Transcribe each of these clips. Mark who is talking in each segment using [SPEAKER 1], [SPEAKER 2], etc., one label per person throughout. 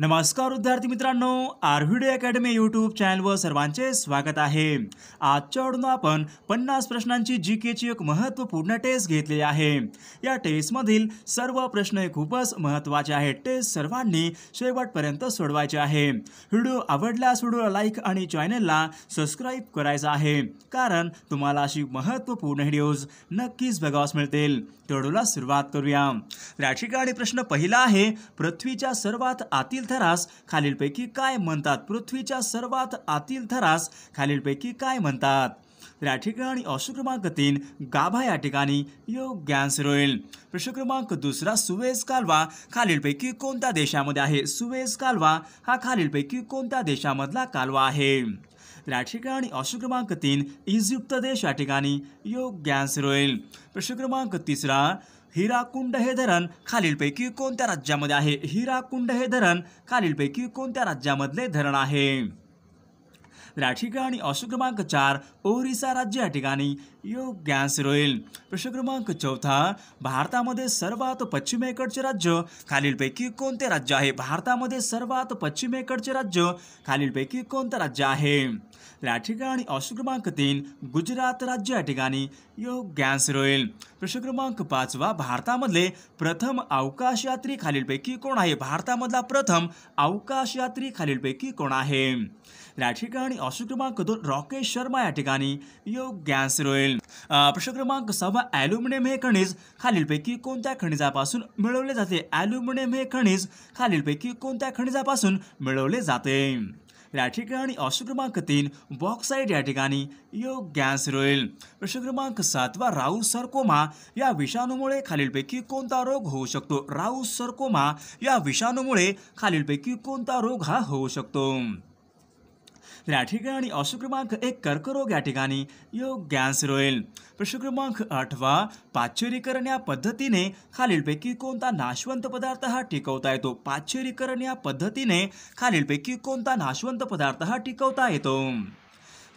[SPEAKER 1] नमस्कार विद्यार्थी मित्रांनो आर व्हिडिओ अकॅडमी यूट्यूब चॅनलवर सर्वांचे स्वागत आहे आजच्या चढून आपण पन्नास प्रश्नांची जी केची एक महत्त्वपूर्ण टेस्ट घेतलेली आहे या टेस्टमधील सर्व प्रश्न हे खूपच महत्त्वाचे आहेत टेस्ट सर्वांनी शेवटपर्यंत सोडवायचे आहे व्हिडिओ आवडल्यास व्हिडिओला लाईक आणि चॅनलला सबस्क्राईब करायचं आहे कारण तुम्हाला अशी महत्त्वपूर्ण व्हिडिओज नक्कीच बघावास मिळतील तेवढूला सुरुवात करूया या ठिकाणी प्रश्न पहिला आहे पृथ्वीच्या सर्वात आतील आतील थरास खालीलपैकी काय म्हणतात पृथ्वीच्या सर्वात आतील थरास खालीलपैकी काय म्हणतात तर या ठिकाणी ऑप्शन क्रमांक तीन गाभा या ठिकाणी योग्यांश राहील प्रश्न क्रमांक दुसरा सुवेज कालवा खालीलपैकी कोणत्या देशामध्ये आहे सुवेज कालवा हा खालीलपैकी कोणत्या देशामधला कालवा आहे तर या ठिकाणी ऑप्शन क्रमांक तीन इजिप्त देश या ठिकाणी योग्यांश राहील प्रश्न क्रमांक तिसरा हिराकुंड हे धरण खालीलपैकी कोणत्या राज्यामध्ये आहे हिराकुंड हे धरण खालीलपैकी कोणत्या राज्यामधले धरण आहे तर या क्रमांक चार ओरिशा राज्य या योग गैस रोईल प्रश्न क्रमांक चौथा में सर्वत पश्चिमेक राज्य खालीलपैकी को राज्य आहे में सर्वत पश्चिमेक राज्य खालीलपैकी को राज्य है तर या क्रमांक तीन गुजरात राज्य या योग गैस रोईल प्रश्न क्रमांक पांचवा भारत भारतामधले प्रथम अवकाश यात्री खालीलपैकी को भारत मधला प्रथम अवकाश यात्री खालीलपैकी को आहे या ठिकाणी अशोक क्रमांक दोन रॉकेश शर्मा या ठिकाणी योग गॅस रोईल प्रश्न क्रमांक सहावा ॲल्युमिनियम हे खनिज खालीलपैकी कोणत्या खनिजापासून मिळवले जाते ॲल्युमिनियम हे खनिज खालीलपैकी कोणत्या खनिजापासून मिळवले जाते या ठिकाणी अशोक क्रमांक तीन बॉक्साईट या ठिकाणी योग गॅस रोईल प्रश्न क्रमांक सातवा राऊ सरकोमा या विषाणूमुळे खालीलपैकी कोणता रोग होऊ शकतो राऊ सरकोमा या विषाणूमुळे खालीलपैकी कोणता रोग हा होऊ शकतो तर या ठिकाणी अशु क्रमांक एक कर्करोग या ठिकाणी योग्य आन्सर होईल प्रश्न क्रमांक आठवा पाचरीकरण या पद्धतीने खालीलपैकी कोणता नाशवंत पदार्थ हा टिकवता येतो पाचरीकरण या पद्धतीने खालीलपैकी कोणता नाशवंत पदार्थ हा टिकवता येतो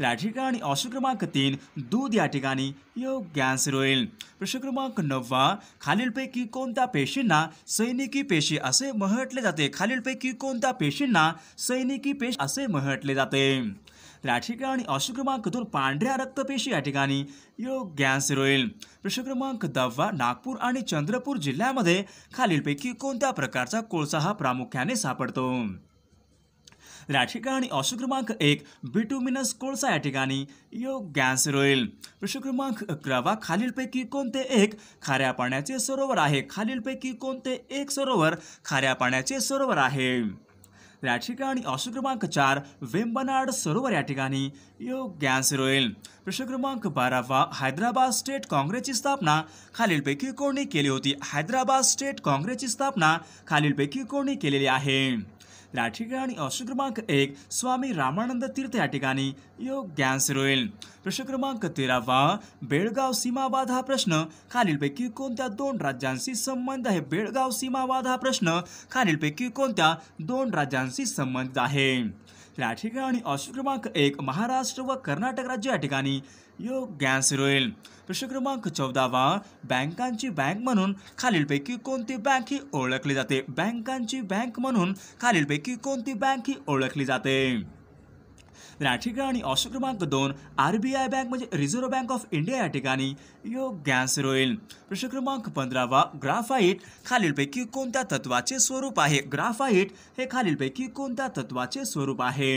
[SPEAKER 1] या ठिकाणी ऑप्शन क्रमांक तीन दूध या ठिकाणी योग्य आन्सर होईल प्रश्न क्रमांक नववा खालीलपैकी कोणत्या पेशींना सैनिकी पेशी असे म्हटले जाते खालीलपैकी कोणत्या पेशींना सैनिकी पेश असे म्हटले जाते या ठिकाणी ऑप्शन क्रमांक दोन पांढऱ्या रक्तपेशी या ठिकाणी योग्य आन्सर होईल प्रश्न क्रमांक दहावा नागपूर आणि चंद्रपूर जिल्ह्यामध्ये खालीलपैकी कोणत्या प्रकारचा कोळसा हा प्रामुख्याने सापडतो या ठिकाणी ऑप्शन क्रमांक एक बिटुमिनस कोळसा या ठिकाणी गॅस होईल प्रश्न क्रमांक अकरावा खालीलपैकी कोणते एक खाऱ्या पाण्याचे सरोवर आहे खालीलपैकी कोणते एक सरोवर खाऱ्या पाण्याचे सरोवर आहे या ठिकाणी अशुक्रमांक क्रमांक चार वेंबनाड सरोवर या ठिकाणी योग्य आन्सर होईल प्रश्न क्रमांक बारावा हैदराबाद स्टेट काँग्रेसची स्थापना खालीलपैकी कोणी केली होती हैदराबाद स्टेट काँग्रेसची स्थापना खालीलपैकी कोणी केलेली आहे या ठिकाणी क्रमांक एक स्वामी रामानंद तीर्थ या ठिकाणी योग्य आन्सर होईल प्रश्न क्रमांक तेरावा बेळगाव सीमावाद हा प्रश्न खालीलपैकी कोणत्या दोन राज्यांशी संबंध आहे बेळगाव सीमावाद हा प्रश्न खालीलपैकी कोणत्या दोन राज्यांशी संबंधित आहे या ठिकाणी ऑप्शन क्रमांक एक महाराष्ट्र व कर्नाटक राज्य या ठिकाणी यो गॅस होईल प्रश्न क्रमांक चौदावा बँकांची बँक म्हणून खालीलपैकी कोणती बँक ही ओळखली जाते बँकांची बँक म्हणून खालीलपैकी कोणती बँक ही ओळखली जाते या ठिकाणी ऑप्शन क्रमांक दोन आर बी आय बँक म्हणजे रिझर्व्ह बँक ऑफ इंडिया या ठिकाणी योग गॅस होईल प्रश्न क्रमांक पंधरावा ग्राफाईट खालीलपैकी कोणत्या तत्वाचे स्वरूप आहे ग्राफाईट हे खालीलपैकी कोणत्या तत्वाचे स्वरूप आहे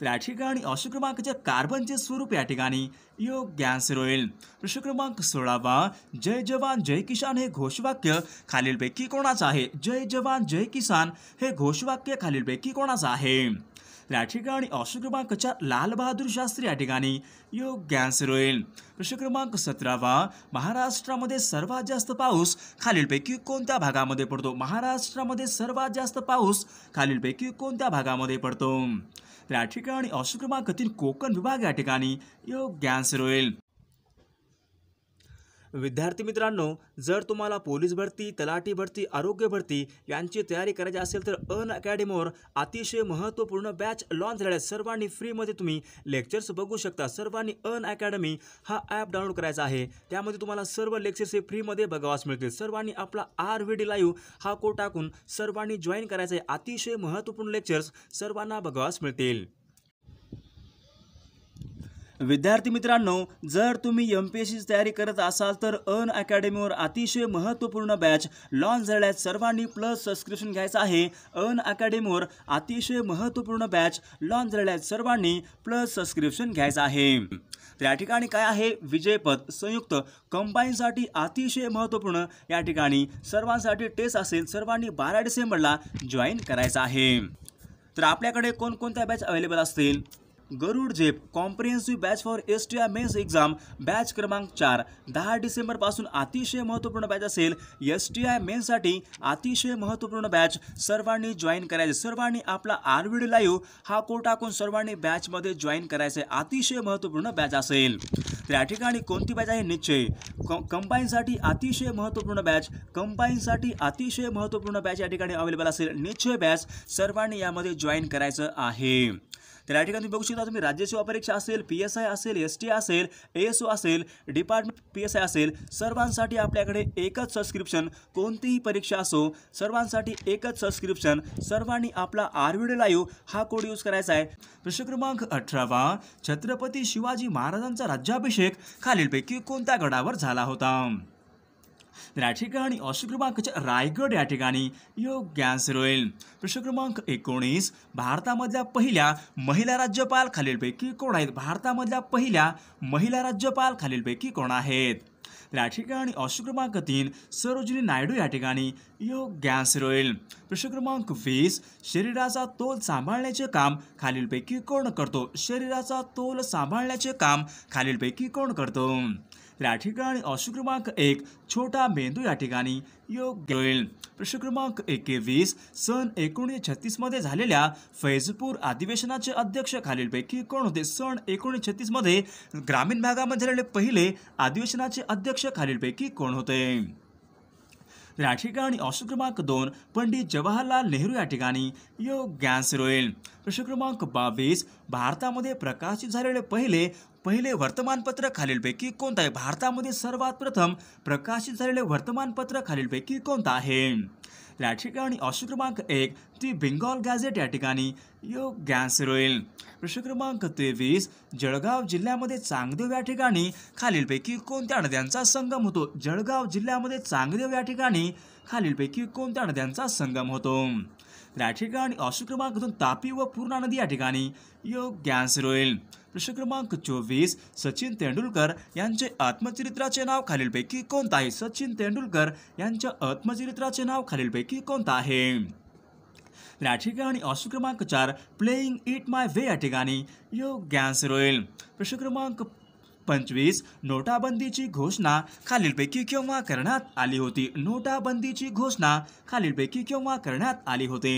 [SPEAKER 1] ठिकाणी या ठिकाणी अशु कार्बन कार्बनचे स्वरूप या ठिकाणी योग्य आन्सर होईल प्रश्न क्रमांक सोळावा जय जवान जय किसान हे घोषवाक्य खालीलपैकी कोणाचं आहे जय जवान जय किसान हे घोषवाक्य खालीलपैकी कोणाचं आहे या ठिकाणी ऑप्शन क्रमांक चार लालबहादूर शास्त्री या ठिकाणी योग्य आन्सर होईल प्रश्न क्रमांक सतरावा महाराष्ट्रामध्ये सर्वात जास्त पाऊस खालीलपैकी कोणत्या भागामध्ये पडतो महाराष्ट्रामध्ये सर्वात जास्त पाऊस खालीलपैकी कोणत्या भागामध्ये पडतो या ठिकाणी ऑप्शन क्रमांक तीन कोकण विभाग या ठिकाणी योग्य आन्सर होईल विद्यार्थी मित्रांनो जर तुम्हाला पोलीस भरती तलाठी भरती आरोग्य भरती यांची तयारी करायची असेल तर अन अकॅडमीवर अतिशय महत्त्वपूर्ण बॅच लॉन्च झाल्या सर्वांनी फ्रीमध्ये तुम्ही लेक्चर्स बघू शकता सर्वांनी अन अकॅडमी हा ॲप डाउनलोड करायचा आहे त्यामध्ये तुम्हाला सर्व लेक्चर्स हे फ्रीमध्ये बघावास मिळतील सर्वांनी आपला आर व्ही डी लाईव्ह हा कोड टाकून सर्वांनी जॉईन करायचा आहे अतिशय महत्त्वपूर्ण लेक्चर्स सर्वांना बघावास मिळतील विद्यार्थी मित्रांनो जर तुम्ही एम पी एस सीची तयारी करत असाल तर अन अकॅडमीवर अतिशय महत्त्वपूर्ण बॅच लॉन्च झाल्यात सर्वांनी प्लस सबस्क्रिप्शन घ्यायचं आहे अन अकॅडमीवर अतिशय महत्त्वपूर्ण बॅच लॉन्च झाल्यात सर्वांनी प्लस सबस्क्रिप्शन घ्यायचं आहे तर या ठिकाणी काय आहे विजयपद संयुक्त कंबाईनसाठी अतिशय महत्त्वपूर्ण या ठिकाणी सर्वांसाठी टेस्ट असेल सर्वांनी बारा डिसेंबरला जॉईन करायचं आहे तर आपल्याकडे कोणकोणत्या बॅच अवेलेबल असतील Garud Jhep comprehensive batch for S T I mains exam batch क्रमांक चार दहा डिसेंबरपासून अतिशय महत्त्वपूर्ण बॅच असेल एस टी आय मेन्ससाठी अतिशय महत्त्वपूर्ण बॅच सर्वांनी जॉईन करायचे सर्वांनी आपला आर व्हिडिओ लाईव्ह हा कोट टाकून सर्वांनी बॅचमध्ये जॉईन करायचे अतिशय महत्त्वपूर्ण बॅच असेल तर या ठिकाणी कोणती बॅच आहे निश्चय कंबाईनसाठी अतिशय महत्त्वपूर्ण बॅच कंबाईनसाठी अतिशय महत्त्वपूर्ण बॅच या ठिकाणी अवेलेबल असेल निश्चय बॅच सर्वांनी यामध्ये जॉईन करायचं आहे तर या ठिकाणी बघू शकता तुम्ही राज्य सेवा परीक्षा असेल पी एस आय असेल एस टी असेल ए एस ओ असेल डिपार्टमेंट पी एस आय असेल सर्वांसाठी आपल्याकडे एकच सबस्क्रिप्शन कोणतीही परीक्षा असो सर्वांसाठी एकच सबस्क्रिप्शन सर्वांनी आपला आर व्हिडिओ लाईव्ह हा कोड यूज करायचा आहे प्रश्न क्रमांक अठरावा छत्रपती शिवाजी महाराजांचा राज्याभिषेक खालीलपैकी कोणत्या गडावर झाला होता तर या ठिकाणी ऑप्शन क्रमांक रायगड या ठिकाणी योग्य आन्सर होईल प्रश्न क्रमांक एकोणीस भारतामधल्या पहिल्या महिला राज्यपाल खालीलपैकी कोण आहेत भारतामधल्या पहिल्या महिला राज्यपाल खालीलपैकी कोण आहेत तर या ठिकाणी ऑप्शन क्रमांक तीन सरोजिनी नायडू या ठिकाणी योग्य आन्सर होईल प्रश्न क्रमांक वीस शरीराचा तोल सांभाळण्याचे काम खालीलपैकी कोण करतो शरीराचा तोल सांभाळण्याचे काम खालीलपैकी कोण करतो तर या ठिकाणी ऑप्शन क्रमांक एक छोटा मेंदू या ठिकाणी योग्य होईल प्रश्न क्रमांक एकवीस सन एकोणीसशे छत्तीसमध्ये झालेल्या फैजपूर अधिवेशनाचे अध्यक्ष खालीलपैकी कोण होते सन एकोणीसशे छत्तीसमध्ये ग्रामीण भागामध्ये झालेले पहिले अधिवेशनाचे अध्यक्ष खालीलपैकी कोण होते या ठिकाणी ऑप्शन क्रमांक दोन पंडित जवाहरलाल नेहरू या ठिकाणी योग्य आन्सर होईल प्रश्न क्रमांक बावीस भारतामध्ये प्रकाशित झालेले पहिले पहिले वर्तमानपत्र खालीलपैकी कोणतं आहे भारतामध्ये सर्वात प्रथम प्रकाशित झालेले वर्तमानपत्र खालीलपैकी कोणतं आहे या ठिकाणी ऑप्शन क्रमांक एक ती बेंगॉल गॅझेट या ठिकाणी योग आन्सर होईल प्रश्न क्रमांक तेवीस जळगाव जिल्ह्यामध्ये चांगदेव या ठिकाणी खालीलपैकी कोणत्या नद्यांचा संगम होतो जळगाव जिल्ह्यामध्ये चांगदेव या ठिकाणी खालीलपैकी कोणत्या नद्यांचा संगम होतो तर आणि ठिकाणी क्रमांक दोन तापी व पूर्णा नदी या ठिकाणी योग्य आन्सर होईल प्रश्न क्रमांक चोवीस सचिन तेंडुलकर यांचे आत्मचरित्राचे नाव खालीलपैकी कोणतं आहे सचिन तेंडुलकर यांच्या आत्मचरित्राचे नाव खालीलपैकी कोणतं आहे या आणि ऑप्शन क्रमांक चार प्लेईंग इट माय वे या ठिकाणी योग्य आन्सर होईल प्रश्न क्रमांक पंचवीस नोटाबंदीची घोषणा खालीलपैकी केव्हा करण्यात आली होती नोटाबंदीची घोषणा खालीलपैकी केव्हा करण्यात आली होती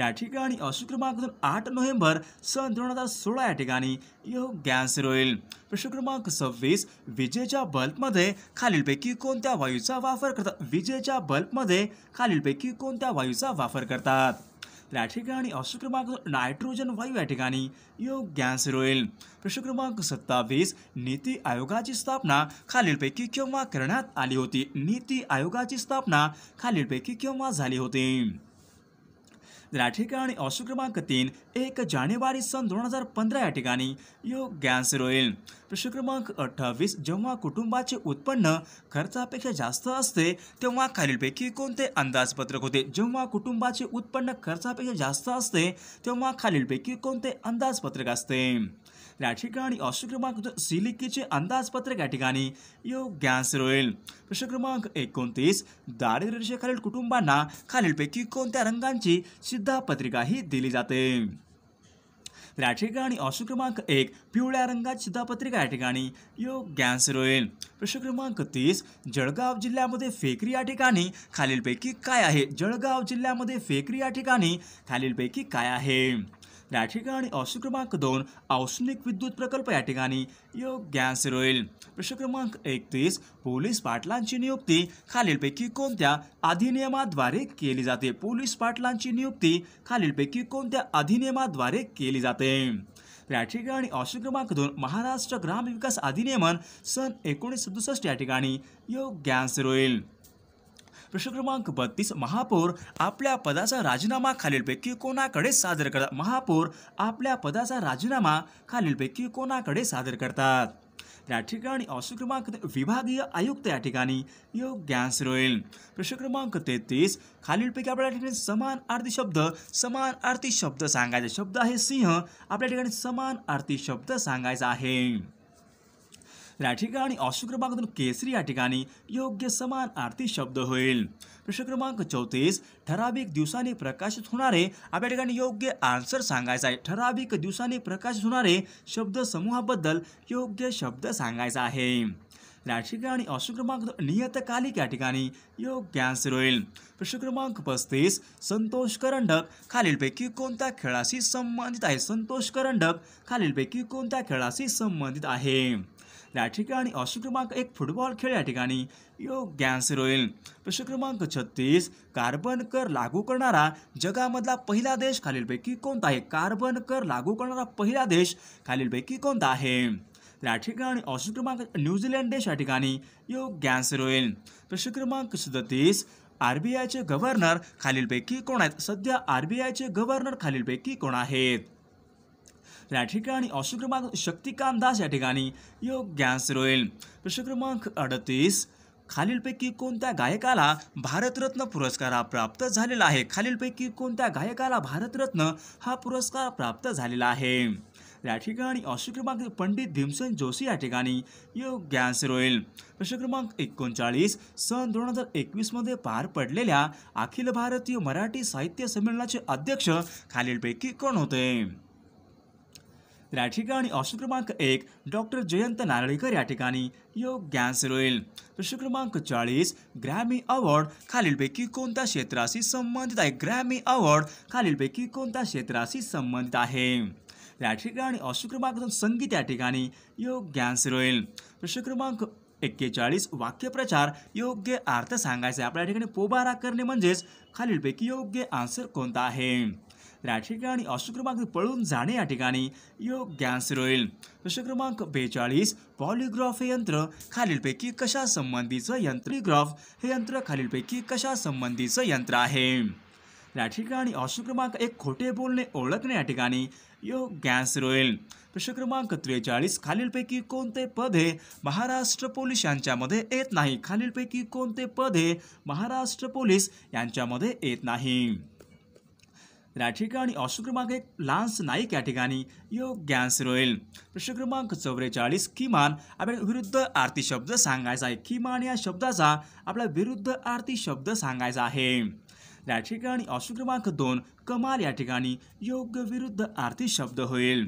[SPEAKER 1] या ठिकाणी अशोक क्रमांक आठ नोव्हेंबर सन दोन हजार सोळा या ठिकाणी योग्य आन्सर होईल प्रश्न क्रमांक सव्वीस विजेच्या बल्बमध्ये खालीलपैकी कोणत्या वायूचा वापर करतात विजेच्या बल्बमध्ये खालीलपैकी कोणत्या वायूचा वापर करतात तर या ठिकाणी ऑप्शन क्रमांक नायट्रोजन वायू या ठिकाणी योग्य आन्सर होईल प्रश्न क्रमांक सत्तावीस नीती आयोगाची स्थापना खालीलपैकी केव्हा करण्यात आली होती नीती आयोगाची स्थापना खालीलपैकी केव्हा झाली होती राठिकाणी या ठिकाणी ऑशू क्रमांक तीन एक जानेवारी सन दोन हजार पंधरा या ठिकाणी योग गॅन्सर होईल प्रश्न क्रमांक अठ्ठावीस जेव्हा कुटुंबाचे उत्पन्न खर्चापेक्षा जास्त असते तेव्हा खालीलपैकी कोणते अंदाजपत्रक होते जेव्हा कुटुंबाचे उत्पन्न खर्चापेक्षा जास्त असते तेव्हा खालीलपैकी कोणते अंदाजपत्रक असते या ठिकाणी ऑप्शन क्रमांक सिलिकीचे अंदाजपत्रक या ठिकाणी योग गॅन्सर होईल प्रश्न क्रमांक एकोणतीस दारिद्र्यरेषेखालील कुटुंबांना खालीलपैकी कोणत्या रंगांची पत्रिकाही दिली जाते या ठिकाणी ऑप्शन क्रमांक एक पिवळ्या रंगाची पत्रिका या ठिकाणी योग गॅन्स होईल प्रश्न क्रमांक तीस जळगाव जिल्ह्यामध्ये फेकरी या ठिकाणी खालीलपैकी काय आहे जळगाव जिल्ह्यामध्ये फेकरी या ठिकाणी खालीलपैकी काय आहे त्या ठिकाणी औषध क्रमांक दोन औष्णिक विद्युत प्रकल्प या ठिकाणी योग्य होईल प्रश्न क्रमांक एकतीस पोलीस पाटलांची नियुक्ती खालीलपैकी कोणत्या अधिनियमाद्वारे केली जाते पोलीस पाटलांची नियुक्ती खालीलपैकी कोणत्या अधिनियमाद्वारे केली जाते या ठिकाणी औषध क्रमांक दोन महाराष्ट्र विकास अधिनियमन सन एकोणीस सदुसष्ट या ठिकाणी योग्य होईल प्रश्न क्रमांक बत्तीस महापौर आपल्या पदाचा राजीनामा खालीलपैकी कोणाकडे सादर करतात महापौर आपल्या पदाचा राजीनामा खालीलपैकी कोणाकडे सादर करतात या ठिकाणी ऑप्शन क्रमांक विभागीय आयुक्त या ठिकाणी आन्सर होईल प्रश्न क्रमांक तेहतीस खालीलपैकी आपल्या ठिकाणी समान आरती शब्द समान आरती शब्द सांगायचा शब्द आहे सिंह आपल्या ठिकाणी समान आरती शब्द सांगायचा आहे या ठिकाणी केसरी या ठिकाणी योग्य समान आरती शब्द होईल प्रश्न क्रमांक चौतीस ठराविक दिवसाने प्रकाशित होणारे आपल्या ठिकाणी योग्य आन्सर सांगायचा आहे ठराविक दिवसाने प्रकाशित होणारे शब्द समूहाबद्दल योग्य शब्द सांगायचा आहे या ठिकाणी नियतकालिक या ठिकाणी योग्य आन्सर होईल प्रश्न क्रमांक पस्तीस संतोष करंडक खालीलपैकी कोणत्या खेळाशी संबंधित आहे संतोष करंडक खालीलपैकी कोणत्या खेळाशी संबंधित आहे या ठिकाणी ऑप्शन क्रमांक एक फुटबॉल खेळ या ठिकाणी योग्य आन्सर होईल प्रश्न क्रमांक छत्तीस कार्बन कर लागू करणारा जगामधला पहिला देश खालीलपैकी कोणता आहे कार्बन कर लागू करणारा पहिला देश खालीलपैकी कोणता आहे या ठिकाणी ऑप्शन क्रमांक न्यूझीलंड देश या ठिकाणी योग्य आन्सर होईल प्रश्न क्रमांक सदतीस आर बी आयचे गव्हर्नर खालीलपैकी कोण आहेत सध्या आर बी आयचे गव्हर्नर खालीलपैकी कोण आहेत या ठिकाणी ऑप्शन क्रमांक शक्तिकांत दास या ठिकाणी योग्य आन्सर होईल प्रश्न क्रमांक अडतीस खालीलपैकी कोणत्या गायकाला भारतरत्न पुरस्कार प्राप्त झालेला आहे खालीलपैकी कोणत्या गायकाला भारतरत्न हा पुरस्कार प्राप्त झालेला आहे या ठिकाणी ऑप्शन क्रमांक पंडित भीमसेन जोशी या ठिकाणी योग्य आन्सर होईल प्रश्न क्रमांक एकोणचाळीस सन दोन हजार एकवीसमध्ये पार पडलेल्या अखिल भारतीय मराठी साहित्य संमेलनाचे अध्यक्ष खालीलपैकी कोण होते त्या या ठिकाणी ऑप्शन क्रमांक एक डॉक्टर जयंत नारळीकर या ठिकाणी योग्य आन्सर होईल प्रश्न क्रमांक चाळीस ग्रॅमी अवॉर्ड खालीलपैकी कोणत्या क्षेत्राशी संबंधित आहे ग्रॅमी अवॉर्ड खालीलपैकी कोणत्या क्षेत्राशी संबंधित आहे या ठिकाणी ऑप्शन क्रमांक संगीत या ठिकाणी योग्य आन्सर होईल प्रश्न क्रमांक एक्केचाळीस वाक्यप्रचार योग्य अर्थ सांगायचा आपल्या ठिकाणी पोबारा करणे म्हणजेच खालीलपैकी योग्य आन्सर कोणता आहे या ठिकाणी अशोक क्रमांक पळून जाणे या ठिकाणी गॅस होईल प्रश्न क्रमांक बेचाळीस पॉलिग्राफ हे यंत्र खालीलपैकी कशा संबंधीचं यंत्रिग्राफ हे यंत्र खालीलपैकी कशा संबंधीचं यंत्र आहे या ठिकाणी अशोक क्रमांक एक खोटे बोलणे ओळखणे या ठिकाणी गॅस होईल प्रश्न क्रमांक त्रेचाळीस खालीलपैकी कोणते पद हे महाराष्ट्र पोलीस यांच्यामध्ये येत नाही खालीलपैकी कोणते पद हे महाराष्ट्र पोलीस यांच्यामध्ये येत नाही या ठिकाणी ऑप्शन क्रमांक एक लान्स नाईक या ठिकाणी योग्य आन्सर होईल प्रश्न क्रमांक चौवेचाळीस किमान आपल्या विरुद्ध आरती शब्द सांगायचा आहे किमान या शब्दाचा आपला विरुद्ध आरती शब्द सांगायचा आहे या ठिकाणी ऑप्शन क्रमांक दोन कमाल या ठिकाणी योग्य विरुद्ध आरती शब्द होईल